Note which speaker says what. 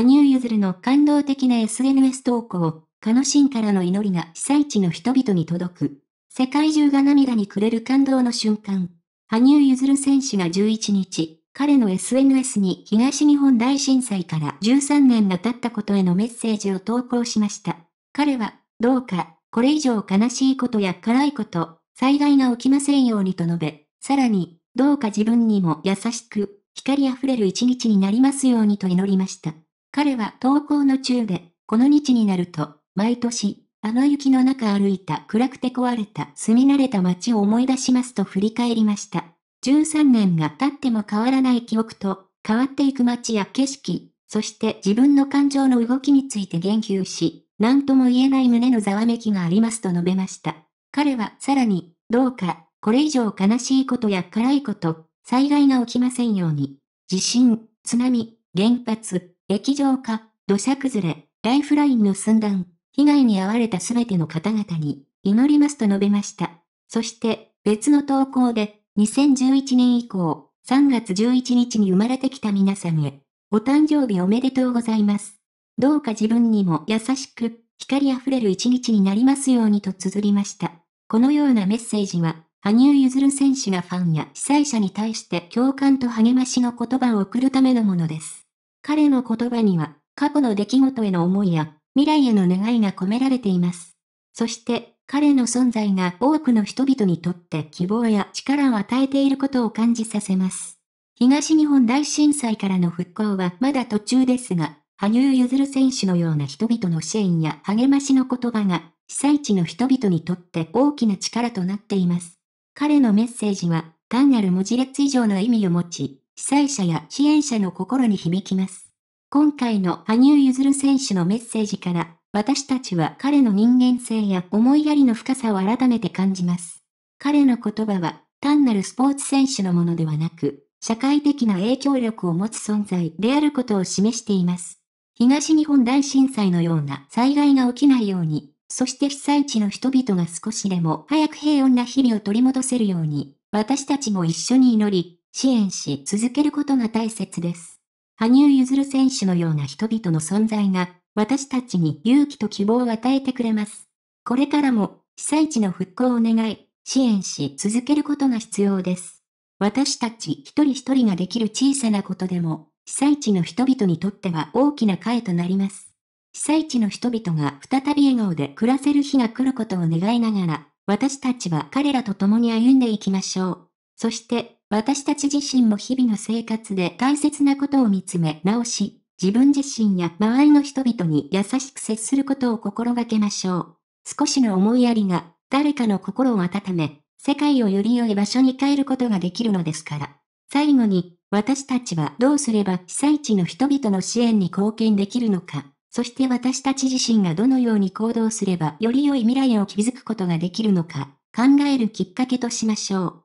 Speaker 1: 羽生結弦の感動的な SNS 投稿、かのシンからの祈りが被災地の人々に届く。世界中が涙にくれる感動の瞬間。羽生結弦選手が11日、彼の SNS に東日本大震災から13年が経ったことへのメッセージを投稿しました。彼は、どうか、これ以上悲しいことや辛いこと、災害が起きませんようにと述べ、さらに、どうか自分にも優しく、光あふれる一日になりますようにと祈りました。彼は登校の中で、この日になると、毎年、雨雪の中歩いた暗くて壊れた住み慣れた街を思い出しますと振り返りました。13年が経っても変わらない記憶と、変わっていく街や景色、そして自分の感情の動きについて言及し、何とも言えない胸のざわめきがありますと述べました。彼はさらに、どうか、これ以上悲しいことや辛いこと、災害が起きませんように、地震、津波、原発、液状化、土砂崩れ、ライフラインの寸断、被害に遭われたすべての方々に祈りますと述べました。そして別の投稿で2011年以降3月11日に生まれてきた皆さんへお誕生日おめでとうございます。どうか自分にも優しく光あふれる一日になりますようにと綴りました。このようなメッセージは羽生結弦選手がファンや被災者に対して共感と励ましの言葉を送るためのものです。彼の言葉には、過去の出来事への思いや、未来への願いが込められています。そして、彼の存在が多くの人々にとって希望や力を与えていることを感じさせます。東日本大震災からの復興はまだ途中ですが、羽生結弦選手のような人々の支援や励ましの言葉が、被災地の人々にとって大きな力となっています。彼のメッセージは、単なる文字列以上の意味を持ち、被災者や支援者の心に響きます。今回の羽生結弦選手のメッセージから、私たちは彼の人間性や思いやりの深さを改めて感じます。彼の言葉は、単なるスポーツ選手のものではなく、社会的な影響力を持つ存在であることを示しています。東日本大震災のような災害が起きないように、そして被災地の人々が少しでも早く平穏な日々を取り戻せるように、私たちも一緒に祈り、支援し続けることが大切です。羽生結弦選手のような人々の存在が、私たちに勇気と希望を与えてくれます。これからも、被災地の復興を願い、支援し続けることが必要です。私たち一人一人ができる小さなことでも、被災地の人々にとっては大きな会となります。被災地の人々が再び笑顔で暮らせる日が来ることを願いながら、私たちは彼らと共に歩んでいきましょう。そして、私たち自身も日々の生活で大切なことを見つめ直し、自分自身や周りの人々に優しく接することを心がけましょう。少しの思いやりが、誰かの心を温め、世界をより良い場所に変えることができるのですから。最後に、私たちはどうすれば被災地の人々の支援に貢献できるのか、そして私たち自身がどのように行動すればより良い未来を築くことができるのか、考えるきっかけとしましょう。